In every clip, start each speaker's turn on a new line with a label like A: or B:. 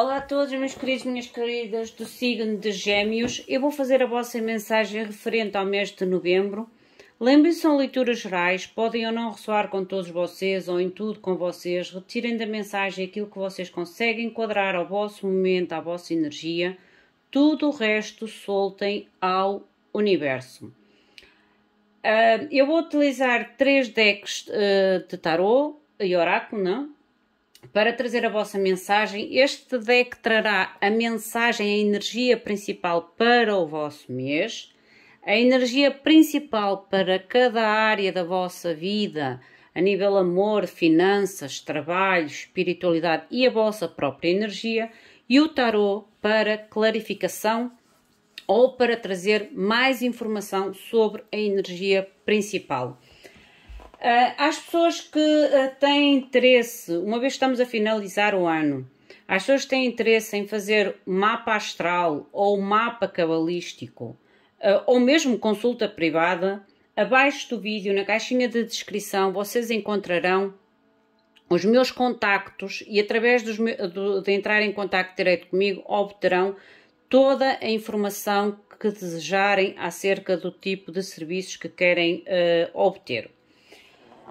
A: Olá a todos, meus queridos, minhas queridas do signo de Gêmeos. Eu vou fazer a vossa mensagem referente ao mês de novembro. Lembrem-se, são leituras gerais, podem ou não ressoar com todos vocês ou em tudo com vocês. Retirem da mensagem aquilo que vocês conseguem enquadrar ao vosso momento, à vossa energia. Tudo o resto soltem ao universo. Ah, eu vou utilizar três decks ah, de tarô e oráculo, não? para trazer a vossa mensagem. Este deck trará a mensagem, a energia principal para o vosso mês, a energia principal para cada área da vossa vida, a nível amor, finanças, trabalho, espiritualidade e a vossa própria energia, e o tarô para clarificação ou para trazer mais informação sobre a energia principal. Eh, às pessoas que eh, têm interesse, uma vez que estamos a finalizar o ano, às pessoas que têm interesse em fazer mapa astral ou mapa cabalístico, eh, ou mesmo consulta privada, abaixo do vídeo, na caixinha de descrição, vocês encontrarão os meus contactos e através dos, do, de entrar em contacto direto comigo obterão toda a informação que desejarem acerca do tipo de serviços que querem uh, obter.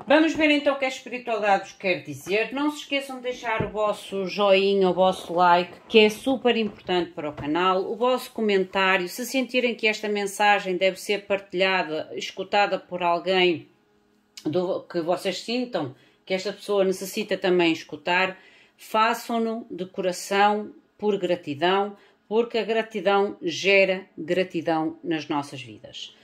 A: Vamos ver então o que a espiritualidade vos quer dizer. Não se esqueçam de deixar o vosso joinha, o vosso like, que é super importante para o canal, o vosso comentário. Se sentirem que esta mensagem deve ser partilhada, escutada por alguém do, que vocês sintam que esta pessoa necessita também escutar, façam-no de coração, por gratidão, porque a gratidão gera gratidão nas nossas vidas.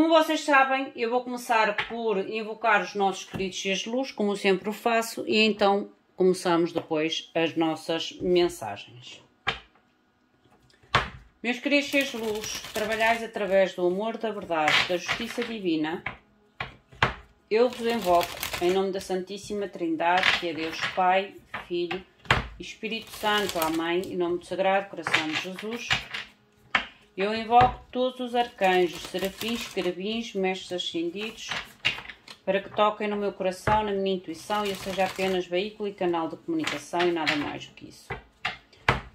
A: Como vocês sabem, eu vou começar por invocar os nossos queridos dias de luz, como sempre o faço, e então começamos depois as nossas mensagens. Meus queridos seres luz, trabalhais através do amor, da verdade, da justiça divina, eu vos invoco em nome da Santíssima Trindade, que é Deus Pai, Filho e Espírito Santo, Amém, em nome do Sagrado Coração de Jesus, eu invoco todos os arcanjos, serafins, querubins, mestres ascendidos, para que toquem no meu coração, na minha intuição e eu seja apenas veículo e canal de comunicação e nada mais do que isso.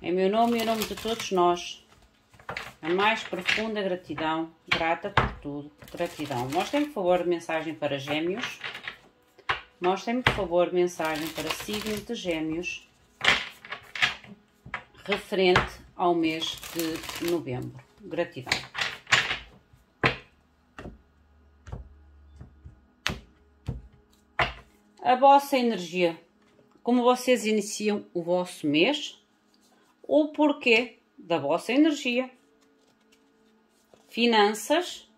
A: Em meu nome e em nome de todos nós, a mais profunda gratidão, grata por tudo, gratidão. Mostrem, me por favor, mensagem para gêmeos. Mostrem, me por favor, mensagem para signo de gêmeos referente ao mês de novembro. Gratidão. A vossa energia. Como vocês iniciam o vosso mês? O porquê da vossa energia? Finanças?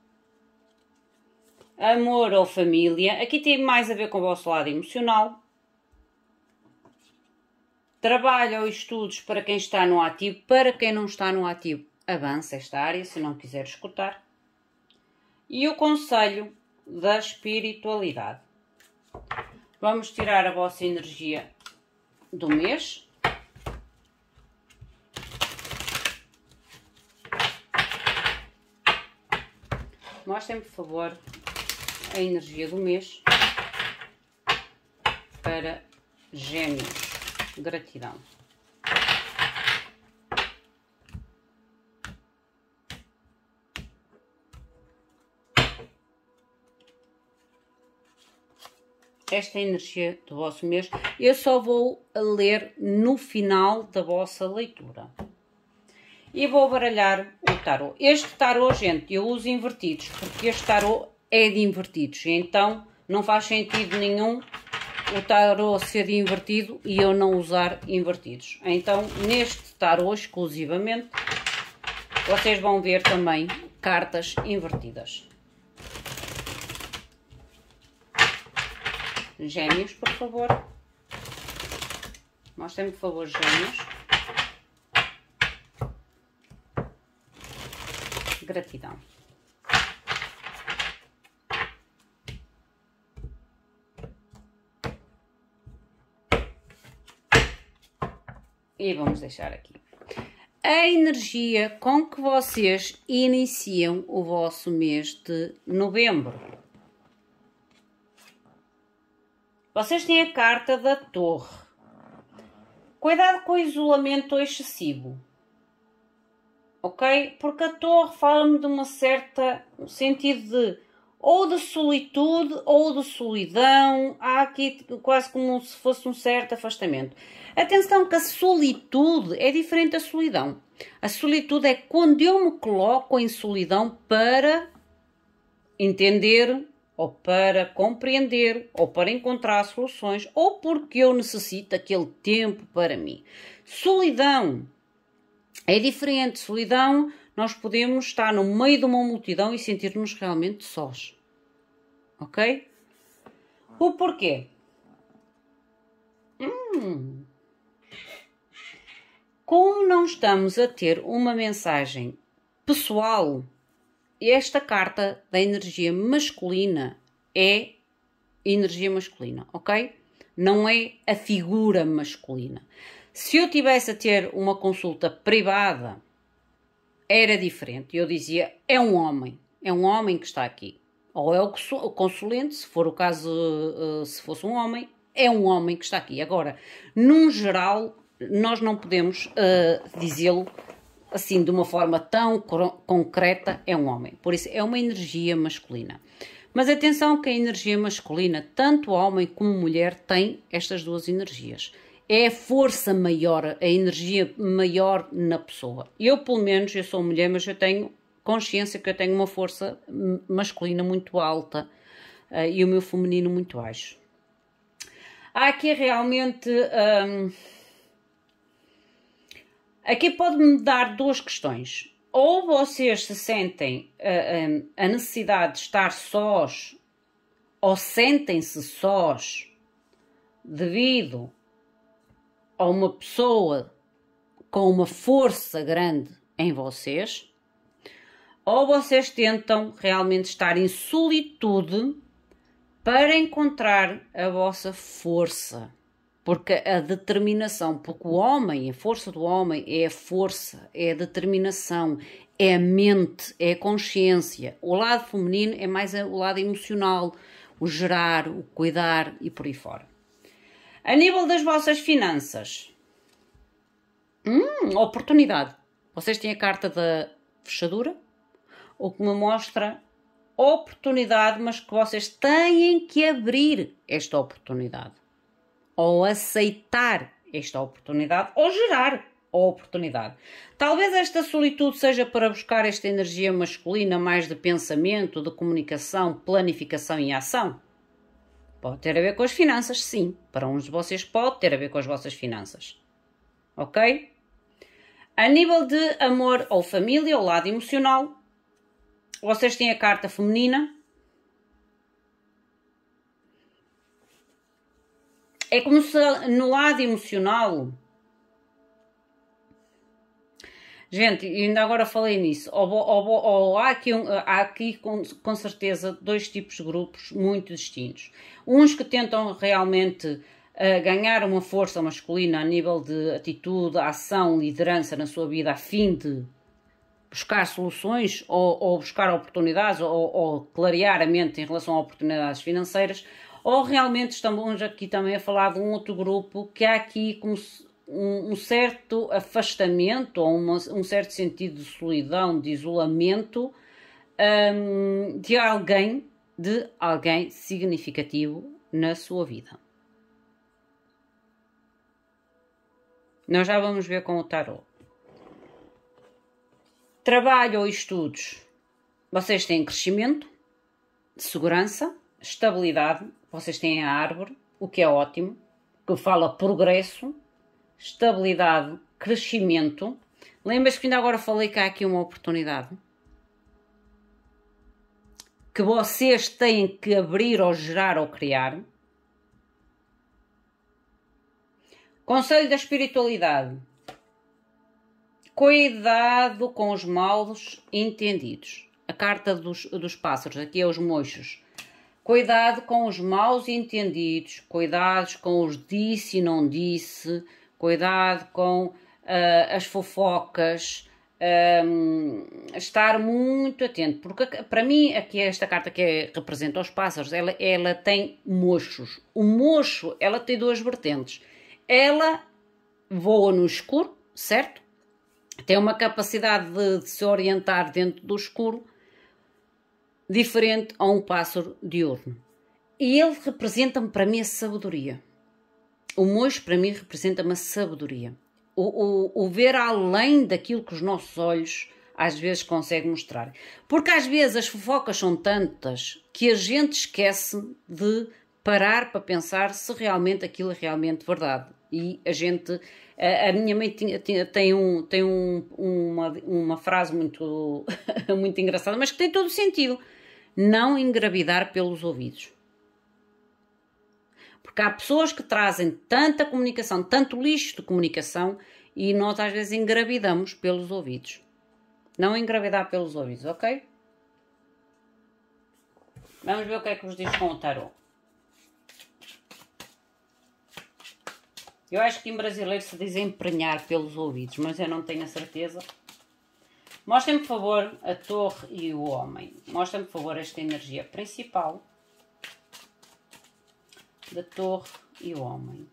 A: Amor ou família? Aqui tem mais a ver com o vosso lado emocional, trabalho ou estudos para quem está no ativo, para quem não está no ativo avança esta área se não quiser escutar. E o conselho da espiritualidade. Vamos tirar a vossa energia do mês. Mostrem, por favor, a energia do mês para gêmeos. Gratidão. esta energia do vosso mês. Eu só vou ler no final da vossa leitura. E vou baralhar o tarot. Este tarot, gente, eu uso invertidos, porque este tarot é de invertidos. Então, não faz sentido nenhum o tarot ser invertido e eu não usar invertidos. Então, neste tarot exclusivamente, vocês vão ver também cartas invertidas. Gêmeos, por favor. Mostrem-me, por favor, gêmeos. Gratidão. E vamos deixar aqui. A energia com que vocês iniciam o vosso mês de novembro. Vocês têm a carta da torre. Cuidado com o isolamento excessivo. Ok? Porque a torre fala-me de uma certa um sentido de ou de solitude ou de solidão. Há aqui quase como se fosse um certo afastamento. Atenção que a solitude é diferente da solidão. A solitude é quando eu me coloco em solidão para entender ou para compreender, ou para encontrar soluções, ou porque eu necessito aquele tempo para mim. Solidão é diferente. Solidão, nós podemos estar no meio de uma multidão e sentir-nos realmente sós. Ok? O porquê? Hum. Como não estamos a ter uma mensagem pessoal esta carta da energia masculina é energia masculina, ok? Não é a figura masculina. Se eu tivesse a ter uma consulta privada, era diferente. Eu dizia: é um homem, é um homem que está aqui. Ou é o consulente, se for o caso, eh, se fosse um homem, é um homem que está aqui. Agora, num geral, nós não podemos uh, dizê-lo assim de uma forma tão concreta é um homem. Por isso é uma energia masculina. Mas atenção que a energia masculina, tanto homem como mulher, tem estas duas energias. É a força maior, a energia maior na pessoa. Eu, pelo menos, eu sou mulher, mas eu tenho consciência que eu tenho uma força hum, masculina muito alta uh, e o meu feminino muito baixo. Há aqui realmente. Um, Aqui pode-me dar duas questões. Ou vocês se sentem a, eh, eh, a necessidade de estar sós, ou sentem-se sós, devido a uma pessoa com uma força grande em vocês, ou vocês tentam realmente estar em solitude para encontrar a vossa força porque a determinação, porque o homem, a força do homem é a força, é a determinação, é a mente, é a consciência. O lado feminino é mais o lado emocional, o gerar, o cuidar e por aí fora. A nível das vossas finanças, hum, oportunidade. Vocês têm a carta da fechadura, o que me mostra oportunidade, mas que vocês têm que abrir esta oportunidade ou aceitar esta oportunidade ou gerar a oportunidade. Talvez esta solitude seja para buscar esta energia masculina mais de pensamento, de comunicação, planificação e ação. Pode ter a ver com as finanças, sim. Para uns de vocês pode ter a ver com as vossas finanças. Ok? A nível de amor ou família, ou lado emocional, vocês têm a carta feminina, É como se no lado emocional. Gente, ainda agora falei nisso. Ou, ou, ou, há aqui, há aqui com, com certeza dois tipos de grupos muito distintos. Uns que tentam realmente eh, ganhar uma força masculina a nível de atitude, ação, liderança na sua vida, a fim de buscar soluções ou, ou buscar oportunidades ou, ou, clarear a mente em relação a oportunidades financeiras, ou realmente estamos aqui também a falar de um outro grupo que há aqui como um, um certo afastamento ou uma, um certo sentido de solidão, de isolamento um, de alguém, de alguém significativo na sua vida. Nós já vamos ver com o tarot. Trabalho ou estudos. Vocês têm crescimento, segurança, estabilidade, vocês têm a árvore, o que é ótimo, que fala progresso, estabilidade, crescimento. Lembras que ainda agora falei que há aqui uma oportunidade? Que vocês têm que abrir ou gerar ou criar. Conselho da espiritualidade. Cuidado com os maus entendidos. A carta dos, dos pássaros, aqui é os mochos. Cuidado com os maus entendidos, cuidados com os disse e não disse, cuidado com uh, as fofocas, um, ah, estar muito atento, porque para mim aqui é esta carta que é, representa os pássaros, ela, ela tem mochos. O mocho, ela tem duas vertentes. Ela voa no escuro, certo? Tem uma capacidade de, de se orientar dentro do escuro, diferente a um pássaro diurno. E ele representa-me para mim a sabedoria. O mojo para mim representa-me a sabedoria. O, o, o, ver além daquilo que os nossos olhos às vezes conseguem mostrar. Porque às vezes as fofocas são tantas que a gente esquece de parar para pensar se realmente aquilo é realmente verdade. E a gente. A, a minha mãe tinha, tinha, tem, um, tem um, uma, uma frase muito, muito engraçada, mas que tem todo o sentido não engravidar pelos ouvidos. Porque há pessoas que trazem tanta comunicação, tanto lixo de comunicação, e nós às vezes engravidamos pelos ouvidos. Não engravidar pelos ouvidos, ok? Vamos ver o que é que nos diz com o tarot. Eu acho que em brasileiro se diz emprenhar pelos ouvidos, mas eu não tenho a certeza. Mostrem me por favor, a torre e o homem. Mostrem me por favor, esta energia principal da torre e o homem.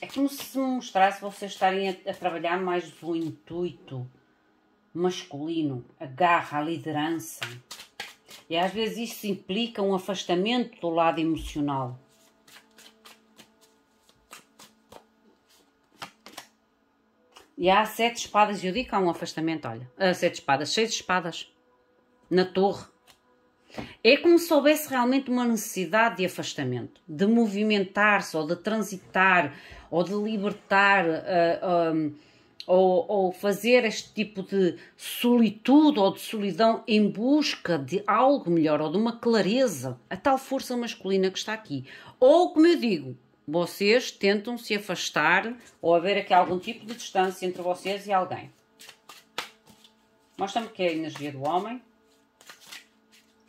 A: É como se mostrasse vocês estarem a, a trabalhar mais o intuito masculino, a garra, a liderança. E às vezes isso implica um afastamento do lado emocional. E há sete espadas, e eu digo que há um afastamento, olha. Há ah, sete espadas, seis espadas. Na torre. É como se houvesse realmente uma necessidade de afastamento, de movimentar-se, ou de transitar, ou de libertar, uh, ah, um, ah, ou, ou, fazer este tipo de solitude ou de solidão em busca de algo melhor, ou de uma clareza, a tal força masculina que está aqui. Ou, como eu digo, vocês tentam se afastar ou haver aqui algum tipo de distância entre vocês e alguém. Mostra-me que é a energia do homem.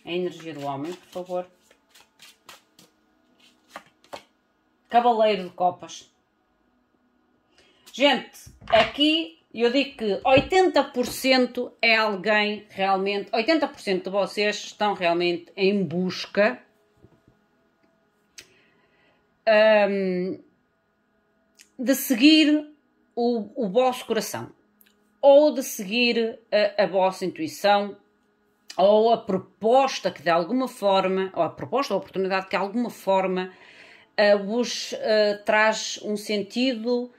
A: É a energia do homem, por favor. Cavaleiro de Copas. Gente, aqui eu digo que 80% é alguém realmente, 80% de vocês estão realmente em busca um, de seguir o, o, vosso coração, ou de seguir a, a vossa intuição, ou a proposta que de alguma forma, ou a proposta ou a oportunidade que de alguma forma uh, vos uh, traz um sentido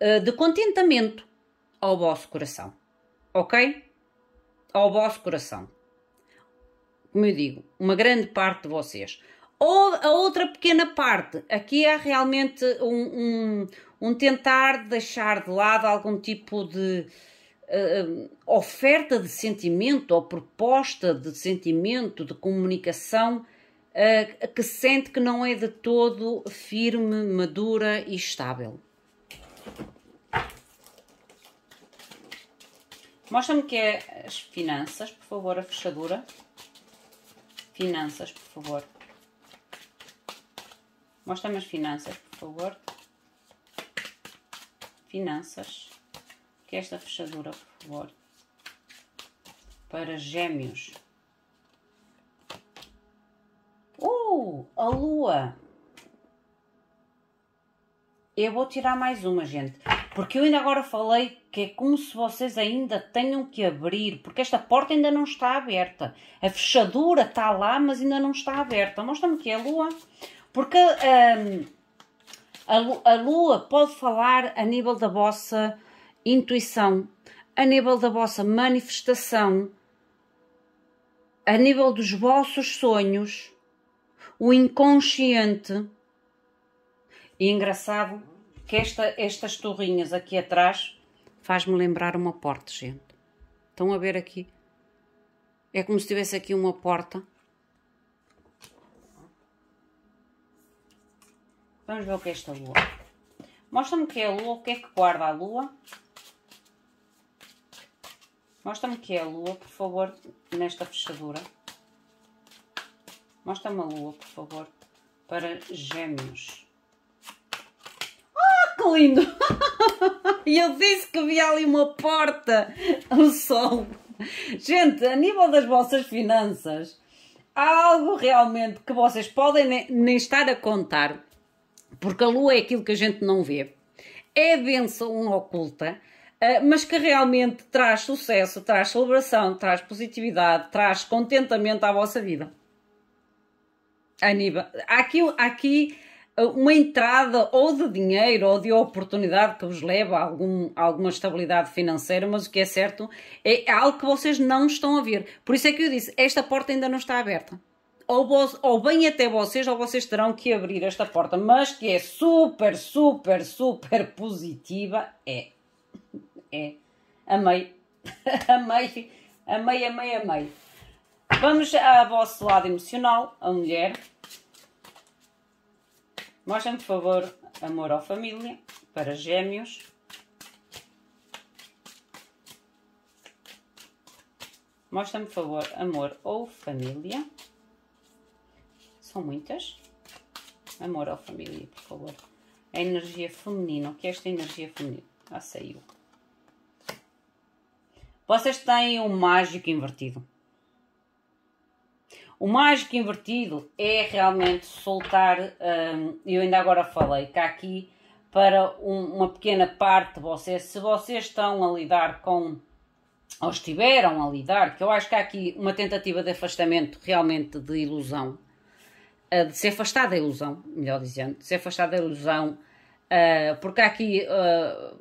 A: uh, de contentamento ao vosso coração, ok? Ao vosso coração. Como eu digo, uma grande parte de vocês. Ou a outra pequena parte, aqui é realmente um, um, um tentar deixar de lado algum tipo de uh, oferta de sentimento ou proposta de sentimento, de comunicação uh, que sente que não é de todo firme, madura e estável. Mostra-me que é as finanças, por favor, a fechadura. Finanças, por favor. Mostra-me as finanças, por favor. Finanças. Que é esta fechadura, por favor. Para gêmeos. Uh! A lua! Eu vou tirar mais uma, gente. Porque eu ainda agora falei que é como se vocês ainda tenham que abrir, porque esta porta ainda não está aberta. A fechadura está lá, mas ainda não está aberta. Mostra-me que é a lua. Porque um, a, a lua pode falar a nível da vossa intuição, a nível da vossa manifestação, a nível dos vossos sonhos, o inconsciente. E engraçado que esta, estas torrinhas aqui atrás faz-me lembrar uma porta, gente. Estão a ver aqui? É como se tivesse aqui uma porta Vamos ver o que é esta lua. Mostra-me o que é a lua, o que é que guarda a lua. Mostra-me o que é a lua, por favor, nesta fechadura. Mostra-me a lua, por favor, para gêmeos. Ah, que lindo! Eu disse que vi ali uma porta, o sol. Gente, a nível das vossas finanças, há algo realmente que vocês podem nem estar a contar, porque a lua é aquilo que a gente não vê. É benção oculta, ah, mas que realmente traz sucesso, traz celebração, traz positividade, traz contentamento à vossa vida. Aníbal, há aqui, há aqui ah, uma entrada ou de dinheiro ou de oportunidade que vos leva a, algum, a alguma estabilidade financeira, mas o que é certo é algo que vocês não estão a ver. Por isso é que eu disse: esta porta ainda não está aberta ou, ou bem até vocês, ou vocês terão que abrir esta porta, mas que é super, super, super positiva, é. É. Amei. amei. Amei, amei, amei. Vamos ao vosso lado emocional, a mulher. mostrem me por favor, amor à família, para gêmeos. mostrem me por favor, amor ou família são muitas. Amor ao família, por favor. A energia feminina, o que é esta energia feminina? Ah, saiu. Vocês têm o mágico invertido. O mágico invertido é realmente soltar. Hum, eu ainda agora falei que há aqui para um, uma pequena parte de vocês, se vocês estão a lidar com, ou estiveram a lidar, que eu acho que há aqui uma tentativa de afastamento realmente de ilusão, eh, de se afastar da ilusão, melhor dizendo, de se afastar da ilusão, uh, porque há aqui. Uh,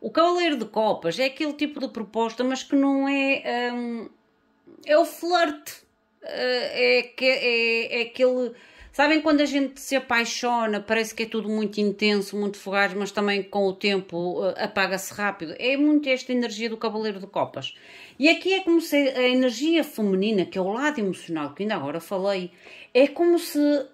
A: o Cavaleiro de Copas é aquele tipo de proposta, mas que não é. Um, ehm, é o flerte. É, que, é, é aquele. Sabem quando a gente se apaixona, parece que é tudo muito intenso, muito fugaz, mas também com o tempo apaga-se rápido. É muito esta energia do Cavaleiro de Copas. E aqui é como se a energia feminina, que é o lado emocional que ainda agora falei, é como se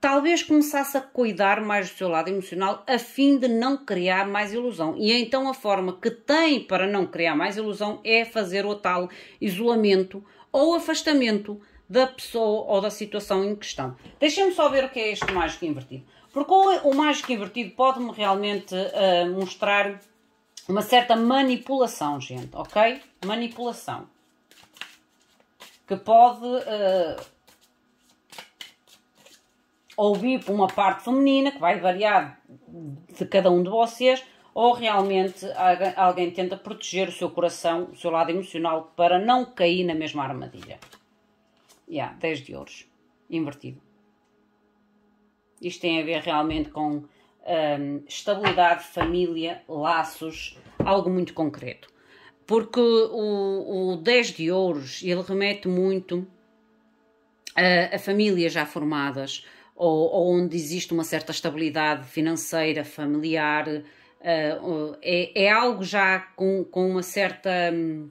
A: talvez começasse a cuidar mais do seu lado emocional a fim de não criar mais ilusão. E então a forma que tem para não criar mais ilusão é fazer o tal isolamento ou afastamento da pessoa ou da situação em questão. Deixem-me só ver o que é este mágico invertido. Porque o mágico invertido pode-me realmente uh, mostrar uma certa manipulação, gente, ok? Manipulação. Que pode. Uh, ouvir por uma parte feminina, que vai variar de cada um de vocês, ou realmente alguém tenta proteger o seu coração, o seu lado emocional, para não cair na mesma armadilha. e Yeah, 10 de ouros, invertido. Isto tem a ver realmente com hum, estabilidade, família, laços, algo muito concreto. Porque o, o 10 de ouros, ele remete muito a, a famílias já formadas, ou, ou onde existe uma certa estabilidade financeira, familiar, uh, é, é, algo já com, com uma certa, hum,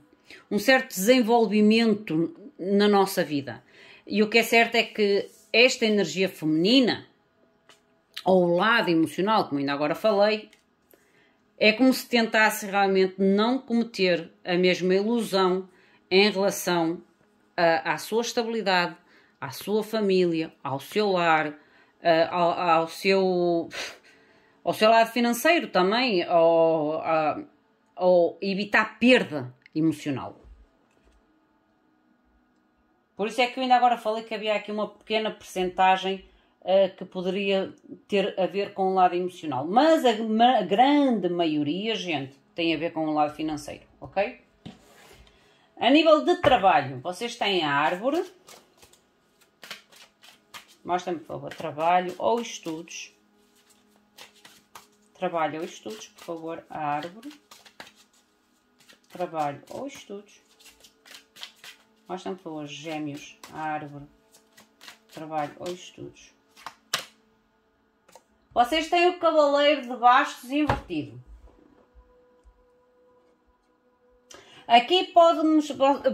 A: um certo desenvolvimento na nossa vida. E o que é certo é que esta energia feminina, ou o lado emocional, como ainda agora falei, é como se tentasse realmente não cometer a mesma ilusão em relação eh, à sua estabilidade, à sua família, ao seu lar, eh, ao, ao seu ao seu lado financeiro também, eh, ou, evitar perda emocional. Por isso é que eu ainda agora falei que havia aqui uma pequena percentagem uh, que poderia ter a ver com o lado emocional. Mas a, ma grande maioria, gente, tem a ver com o lado financeiro, ok? A nível de trabalho, vocês têm a árvore, Mostra-me, por favor, trabalho ou estudos. Trabalho ou estudos, por favor, a árvore. Trabalho ou estudos. Mostra-me, por favor, gêmeos, a árvore. Trabalho ou estudos. Vocês têm o cavaleiro de bastos invertido. Aqui podem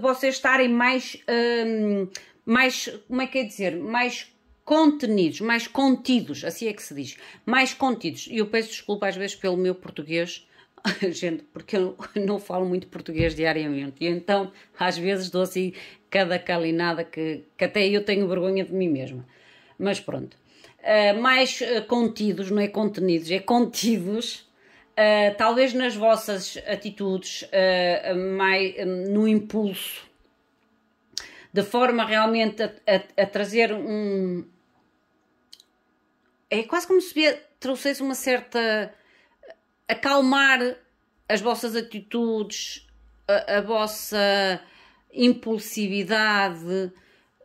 A: vocês estarem mais, hum, mais, como é que é dizer, mais contenidos, mais contidos, assim é que se diz, mais contidos. E eu peço desculpa às vezes pelo meu português, gente, porque eu não falo muito português diariamente. E então, às vezes, dou assim cada calinada que, que até eu tenho vergonha de mim mesma. Mas pronto. Uh, mais uh, contidos, não é contenidos, é contidos. Uh, talvez nas vossas atitudes, mais, no impulso, de forma realmente a, a, a trazer um, é quase como se trouxesse uma certa. acalmar as vossas atitudes, a, a vossa impulsividade.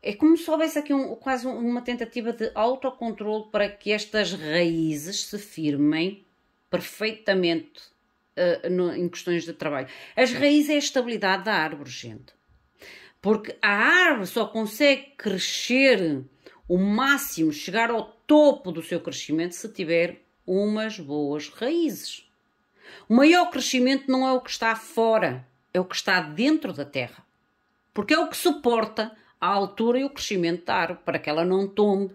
A: É como se houvesse aqui um, quase uma tentativa de autocontrole para que estas raízes se firmem perfeitamente uh, no, em questões de trabalho. As raízes é a estabilidade da árvore, gente. Porque a árvore só consegue crescer o máximo, chegar ao topo do seu crescimento se tiver umas boas raízes. O maior crescimento não é o que está fora, é o que está dentro da terra. Porque é o que suporta a altura e o crescimento da árvore, para que ela não tombe,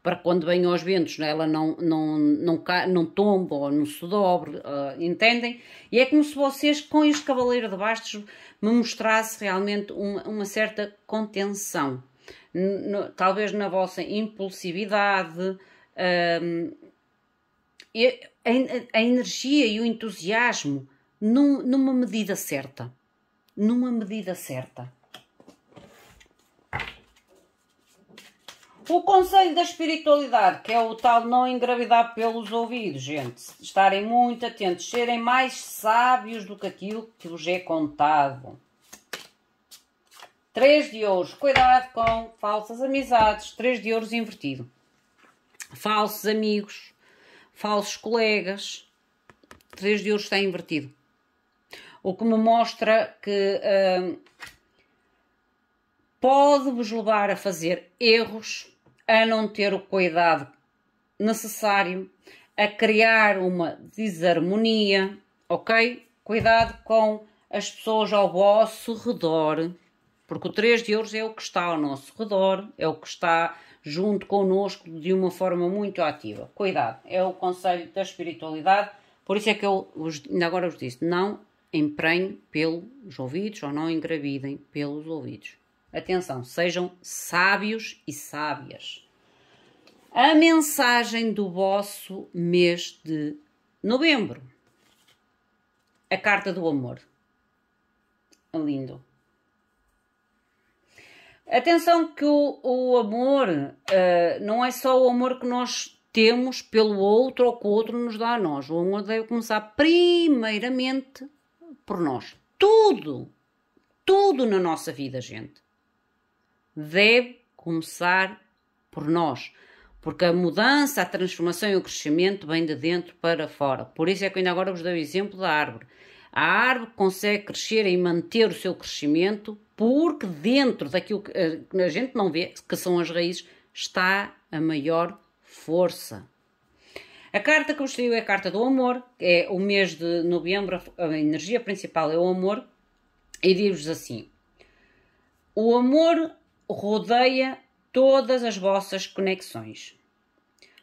A: para quando venham os ventos né, ela não, não, não, não tombe ou não se dobre, uh, entendem? E é como se vocês, com este cavaleiro de bastos, me mostrasse realmente uma, uma certa contenção no, talvez na vossa impulsividade, um, a, a, energia e o entusiasmo num, numa medida certa. Numa medida certa. O conselho da espiritualidade, que é o tal não engravidar pelos ouvidos, gente. Estarem muito atentos, serem mais sábios do que aquilo que vos é contado. 3 de ouros, cuidado com falsas amizades, 3 de ouros invertido. Falsos amigos, falsos colegas, 3 de ouros está invertido. O que me mostra que hum, pode-vos levar a fazer erros, a não ter o cuidado necessário, a criar uma desarmonia, ok? Cuidado com as pessoas ao vosso redor porque o 3 de ouros é o que está ao nosso redor, é o que está junto connosco de uma forma muito ativa. Cuidado, é o conselho da espiritualidade, por isso é que eu ainda agora vos disse: não emprenhem pelos ouvidos ou não engravidem pelos ouvidos. Atenção, sejam sábios e sábias. A mensagem do vosso mês de novembro. A carta do amor. Lindo. Atenção que o, o amor uh, não é só o amor que nós temos pelo outro ou que o outro nos dá a nós. O amor deve começar primeiramente por nós. Tudo, tudo na nossa vida, gente, deve começar por nós. Porque a mudança, a transformação e o crescimento vem de dentro para fora. Por isso é que ainda agora vos dei o exemplo da árvore. A árvore consegue crescer e manter o seu crescimento porque dentro daquilo eh, que a gente não vê, que são as raízes, está a maior força. A carta que eu escolhi é a carta do amor, é o mês de novembro, a energia principal é o amor, e diz vos assim: o amor rodeia todas as vossas conexões.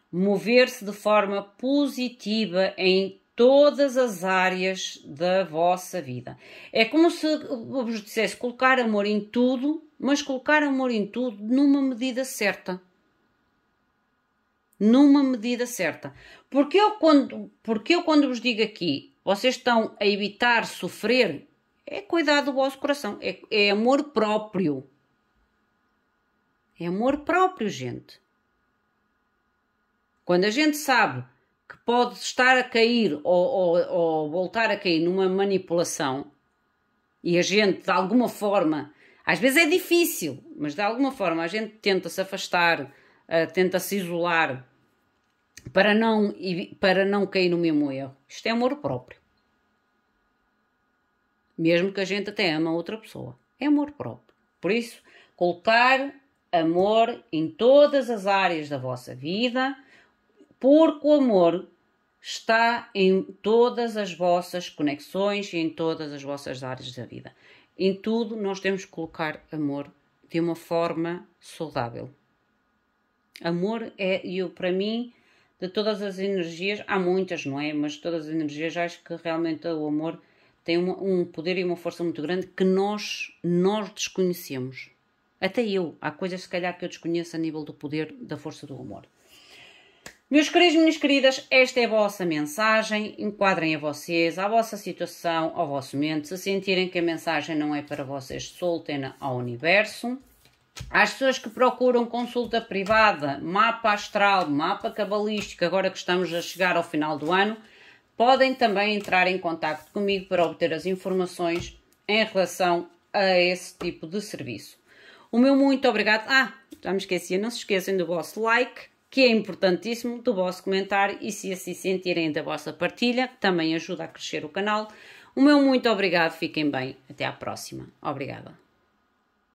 A: Mover-se de forma positiva em todas as áreas da vossa vida. É como se eu vos dissesse colocar amor em tudo, mas colocar amor em tudo numa medida certa. Numa medida certa. Porque eu quando, porque eu quando vos digo aqui, vocês estão a evitar sofrer, é cuidar do vosso coração, é, é amor próprio. É amor próprio, gente. Quando a gente sabe que pode estar a cair ou, ou, ou voltar a cair numa manipulação e a gente de alguma forma, às vezes é difícil, mas de alguma forma a gente tenta se afastar, eh, tenta se isolar para não, para não cair no mesmo erro. Isto é amor próprio. Mesmo que a gente até ama outra pessoa. É amor próprio. Por isso, colocar amor em todas as áreas da vossa vida, porque o amor está em todas as vossas conexões e em todas as vossas áreas da vida. Em tudo, nós temos que colocar amor de uma forma saudável. Amor é, eu, para mim, de todas as energias, há muitas, não é? Mas todas as energias, acho que realmente o amor tem uma, um poder e uma força muito grande que nós, nós desconhecemos. Até eu, há coisas se calhar que eu desconheço a nível do poder da força do amor. Meus queridos, minhas queridas, esta é a vossa mensagem. Enquadrem a vocês, à vossa situação, ao vosso momento. Se sentirem que a mensagem não é para vocês, soltem-na é ao universo. Às pessoas que procuram consulta privada, mapa astral, mapa cabalístico, agora que estamos a chegar ao final do ano, podem também entrar em contato comigo para obter as informações em relação a esse tipo de serviço. O meu muito obrigado. Ah, já me esqueci, não se esqueçam do vosso like que é importantíssimo, do vosso comentário e se assim sentirem da vossa partilha, que também ajuda a crescer o canal. O meu muito obrigado, fiquem bem, até à próxima. Obrigada.